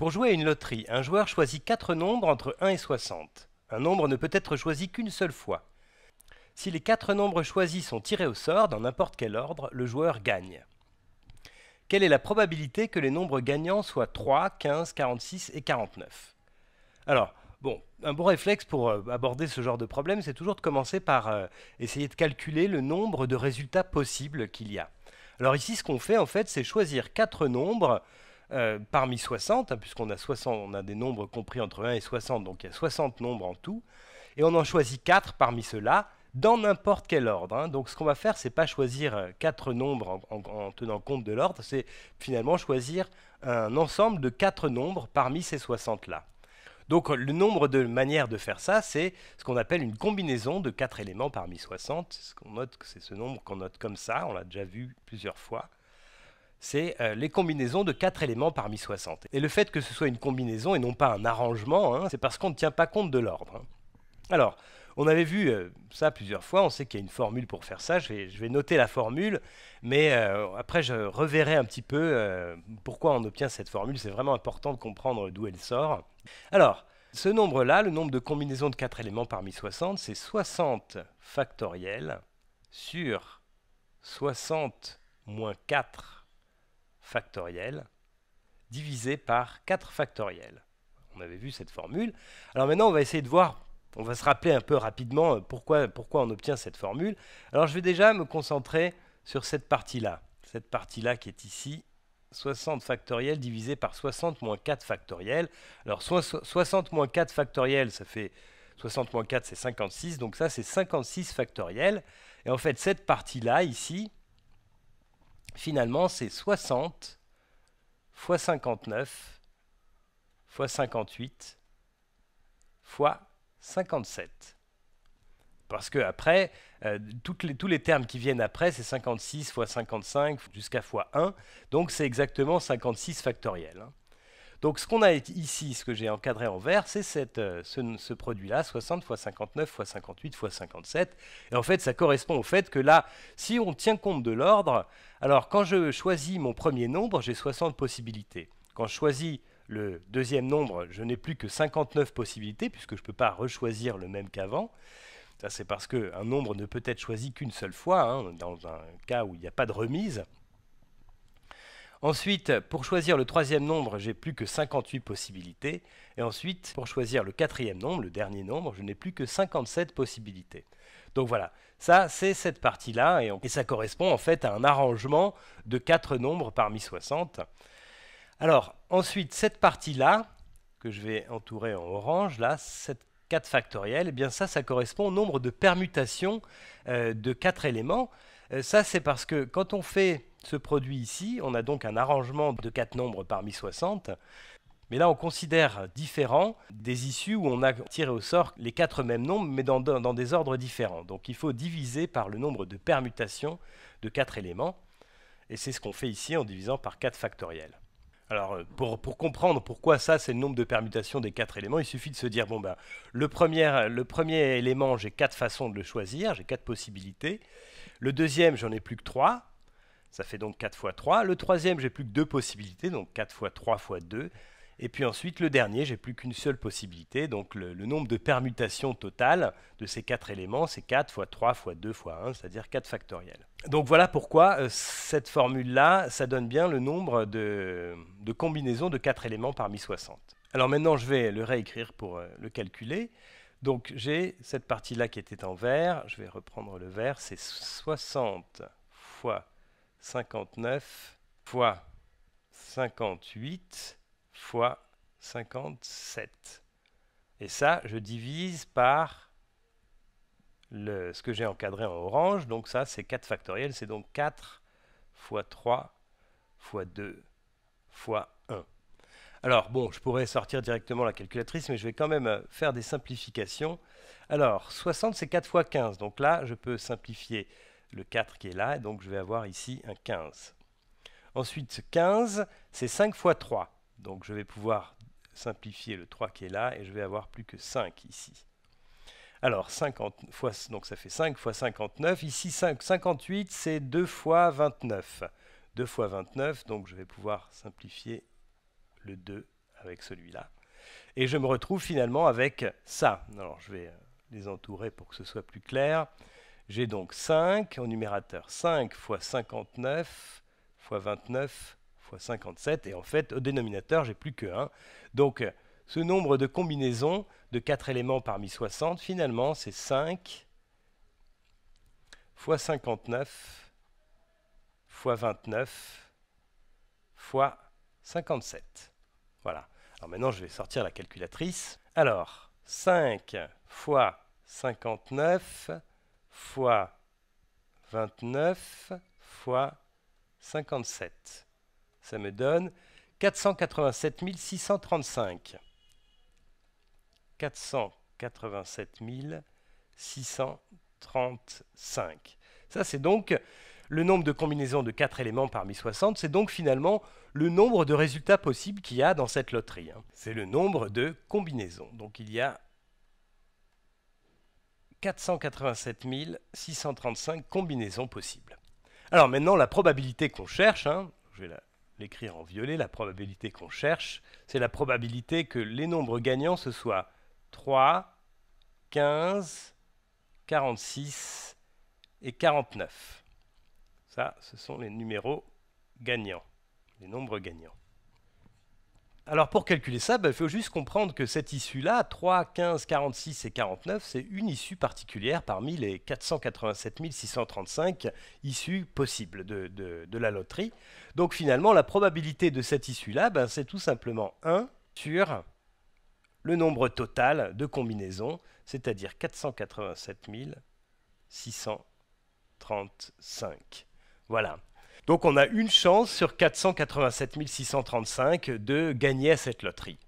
Pour jouer à une loterie, un joueur choisit quatre nombres entre 1 et 60. Un nombre ne peut être choisi qu'une seule fois. Si les quatre nombres choisis sont tirés au sort dans n'importe quel ordre, le joueur gagne. Quelle est la probabilité que les nombres gagnants soient 3, 15, 46 et 49 Alors, bon, un bon réflexe pour euh, aborder ce genre de problème, c'est toujours de commencer par euh, essayer de calculer le nombre de résultats possibles qu'il y a. Alors ici, ce qu'on fait en fait, c'est choisir quatre nombres euh, parmi 60, hein, puisqu'on a 60, on a des nombres compris entre 1 et 60, donc il y a 60 nombres en tout, et on en choisit 4 parmi ceux-là, dans n'importe quel ordre. Hein. Donc ce qu'on va faire, c'est pas choisir 4 euh, nombres en, tenant compte de l'ordre, c'est finalement choisir un ensemble de 4 nombres parmi ces 60-là. Donc euh, le nombre de manières de faire ça, c'est ce qu'on appelle une combinaison de 4 éléments parmi 60. Ce qu'on note, c'est ce nombre qu'on note comme ça, on l'a déjà vu plusieurs fois c'est euh, les combinaisons de 4 éléments parmi 60. Et le fait que ce soit une combinaison et non pas un arrangement, hein, c'est parce qu'on ne tient pas compte de l'ordre. Hein. Alors, on avait vu euh, ça plusieurs fois, on sait qu'il y a une formule pour faire ça, je vais, noter la formule, mais euh, après je reverrai un petit peu pourquoi on obtient cette formule, c'est vraiment important de comprendre d'où elle sort. Alors, ce nombre-là, le nombre de combinaisons de 4 éléments parmi 60, c'est 60 factoriel sur 60 moins 4 factorielle, divisé par 4 factoriel. On avait vu cette formule. Alors maintenant, on va essayer de voir, on va se rappeler un peu rapidement euh, pourquoi, pourquoi on obtient cette formule. Alors je vais déjà me concentrer sur cette partie-là. Cette partie-là qui est ici, 60 factoriel divisé par 60 moins 4 factorielle. Alors 60 moins 4 factorielle, ça fait 60 moins 4, c'est 56. Donc ça, c'est 56 factoriel. Et en fait, cette partie-là, ici, finalement, c'est 60 fois 59 fois 58 fois 57. Parce que après, euh, tous les termes qui viennent après, c'est 56 fois 55 jusqu'à fois 1. Donc c'est exactement 56 factoriel. Hein. Donc ce qu'on a ici, ce que j'ai encadré en vert, c'est euh, ce, produit-là, 60 x 59 x 58 x 57. Et en fait, ça correspond au fait que là, si on tient compte de l'ordre, alors quand je choisis mon premier nombre, j'ai 60 possibilités. Quand je choisis le deuxième nombre, je n'ai plus que 59 possibilités, puisque je ne peux pas rechoisir le même qu'avant. Ça, c'est parce qu'un nombre ne peut être choisi qu'une seule fois, hein, dans un cas où il n'y a pas de remise. Ensuite, pour choisir le troisième nombre, j'ai plus que 58 possibilités. Et ensuite, pour choisir le quatrième nombre, le dernier nombre, je n'ai plus que 57 possibilités. Donc voilà, ça c'est cette partie-là, et, ça correspond en fait à un arrangement de 4 nombres parmi 60. Alors ensuite, cette partie-là, que je vais entourer en orange, là, cette 4 factoriel, eh bien ça, ça correspond au nombre de permutations euh, de 4 éléments. Euh, ça, c'est parce que quand on fait se produit ici. On a donc un arrangement de quatre nombres parmi 60. Mais là, on considère différents des issues où on a tiré au sort les quatre mêmes nombres, mais dans, des ordres différents. Donc il faut diviser par le nombre de permutations de quatre éléments. Et c'est ce qu'on fait ici en divisant par 4 factoriels. Alors, pour, comprendre pourquoi ça, c'est le nombre de permutations des quatre éléments, il suffit de se dire, bon, ben, le premier, le premier élément, j'ai quatre façons de le choisir, j'ai quatre possibilités. Le deuxième, j'en ai plus que trois. Ça fait donc 4 fois 3. Le troisième, j'ai plus que deux possibilités, donc 4 fois 3 fois 2. Et puis ensuite, le dernier, j'ai plus qu'une seule possibilité. Donc le, nombre de permutations totales de ces quatre éléments, c'est 4 fois 3 fois 2 fois 1, c'est-à-dire 4 factoriel. Donc voilà pourquoi euh, cette formule-là, ça donne bien le nombre de, combinaisons de 4 éléments parmi 60. Alors maintenant, je vais le réécrire pour euh, le calculer. Donc j'ai cette partie-là qui était en vert. Je vais reprendre le vert. C'est 60 fois 59 fois 58 fois 57. Et ça, je divise par le, ce que j'ai encadré en orange. Donc ça, c'est 4 factoriel. C'est donc 4 fois 3 fois 2 fois 1. Alors, bon, je pourrais sortir directement la calculatrice, mais je vais quand même euh, faire des simplifications. Alors, 60, c'est 4 fois 15. Donc là, je peux simplifier le 4 qui est là, donc je vais avoir ici un 15. Ensuite, ce 15, c'est 5 fois 3. Donc je vais pouvoir simplifier le 3 qui est là, et je vais avoir plus que 5 ici. Alors, 50 fois, donc ça fait 5 fois 59. Ici, 5, 58, c'est 2 fois 29. 2 fois 29, donc je vais pouvoir simplifier le 2 avec celui-là. Et je me retrouve finalement avec ça. Alors, je vais euh, les entourer pour que ce soit plus clair. J'ai donc 5 au numérateur. 5 fois 59 x 29 x 57. Et en fait, au dénominateur, j'ai plus que 1. Donc, euh, ce nombre de combinaisons de 4 éléments parmi 60, finalement, c'est 5 x 59 x 29 x 57. Voilà. Alors maintenant, je vais sortir la calculatrice. Alors, 5 x 59 fois 29 fois 57. Ça me donne 487 635. 487 635. Ça, c'est donc le nombre de combinaisons de 4 éléments parmi 60. C'est donc finalement le nombre de résultats possibles qu'il y a dans cette loterie. Hein. C'est le nombre de combinaisons. Donc il y a 487 635 combinaisons possibles. Alors maintenant, la probabilité qu'on cherche, hein, je vais l'écrire en violet, la probabilité qu'on cherche, c'est la probabilité que les nombres gagnants, ce soient 3, 15, 46 et 49. Ça, ce sont les numéros gagnants, les nombres gagnants. Alors pour calculer ça, il ben, faut juste comprendre que cette issue-là, 3, 15, 46 et 49, c'est une issue particulière parmi les 487 635 issues possibles de, la loterie. Donc finalement, la probabilité de cette issue-là, ben, c'est tout simplement 1 sur le nombre total de combinaisons, c'est-à-dire 487 635. Voilà. Donc on a une chance sur 487 635 de gagner à cette loterie.